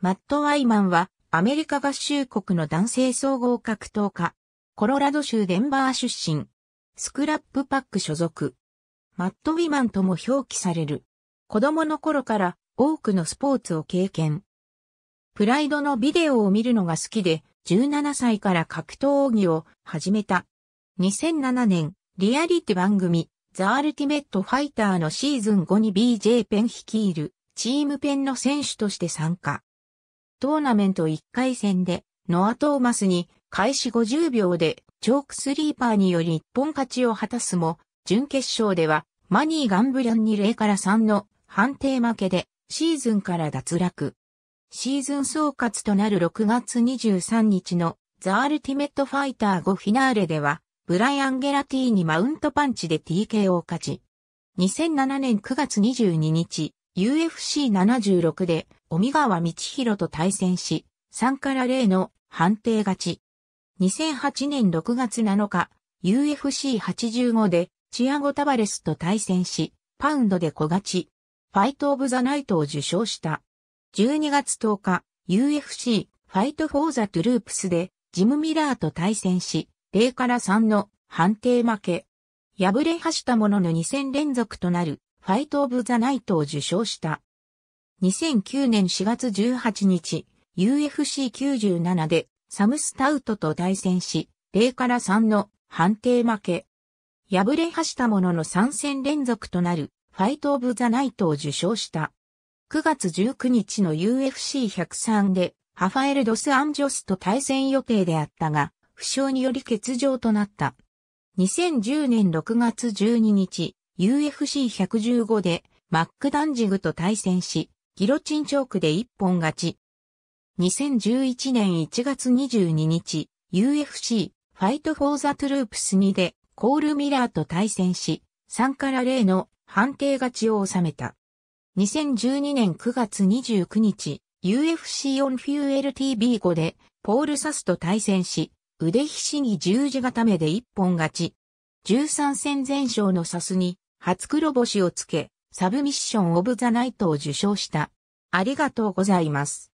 マット・ワイマンは、アメリカ合衆国の男性総合格闘家。コロラド州デンバー出身。スクラップパック所属。マット・ウィマンとも表記される。子供の頃から多くのスポーツを経験。プライドのビデオを見るのが好きで、17歳から格闘技を始めた。2007年、リアリティ番組、ザ・アルティメット・ファイターのシーズン後に BJ ペン率いる、チームペンの選手として参加。トーナメント1回戦で、ノア・トーマスに開始50秒でチョークスリーパーにより一本勝ちを果たすも、準決勝ではマニー・ガンブリャンに0から3の判定負けでシーズンから脱落。シーズン総括となる6月23日のザ・アルティメット・ファイター5フィナーレでは、ブライアン・ゲラティーにマウントパンチで TK を勝ち、2007年9月22日、UFC76 で尾川道弘と対戦し、3から0の判定勝ち。2008年6月7日、UFC85 でチアゴ・タバレスと対戦し、パウンドで小勝ち。ファイト・オブ・ザ・ナイトを受賞した。12月10日、UFC ファイト・フォー・ザ・トゥループスでジム・ミラーと対戦し、0から3の判定負け。敗れはしたものの2戦連続となるファイト・オブ・ザ・ナイトを受賞した。2009年4月18日、UFC97 でサムスタウトと対戦し、0から3の判定負け。敗れはしたものの3戦連続となるファイト・オブ・ザ・ナイトを受賞した。9月19日の UFC103 でハファエル・ドス・アンジョスと対戦予定であったが、負傷により欠場となった。2010年6月12日、UFC115 でマック・ダンジグと対戦し、ギロチンチョークで一本勝ち。2011年1月22日、UFC ファイトフォーザトゥループス2でコール・ミラーと対戦し、3から0の判定勝ちを収めた。2012年9月29日、UFC オンフューエル TV5 でポール・サスと対戦し、腕ひしぎ十字固めで一本勝ち。13戦全勝のサスに初黒星をつけ、サブミッション・オブ・ザ・ナイトを受賞した。ありがとうございます。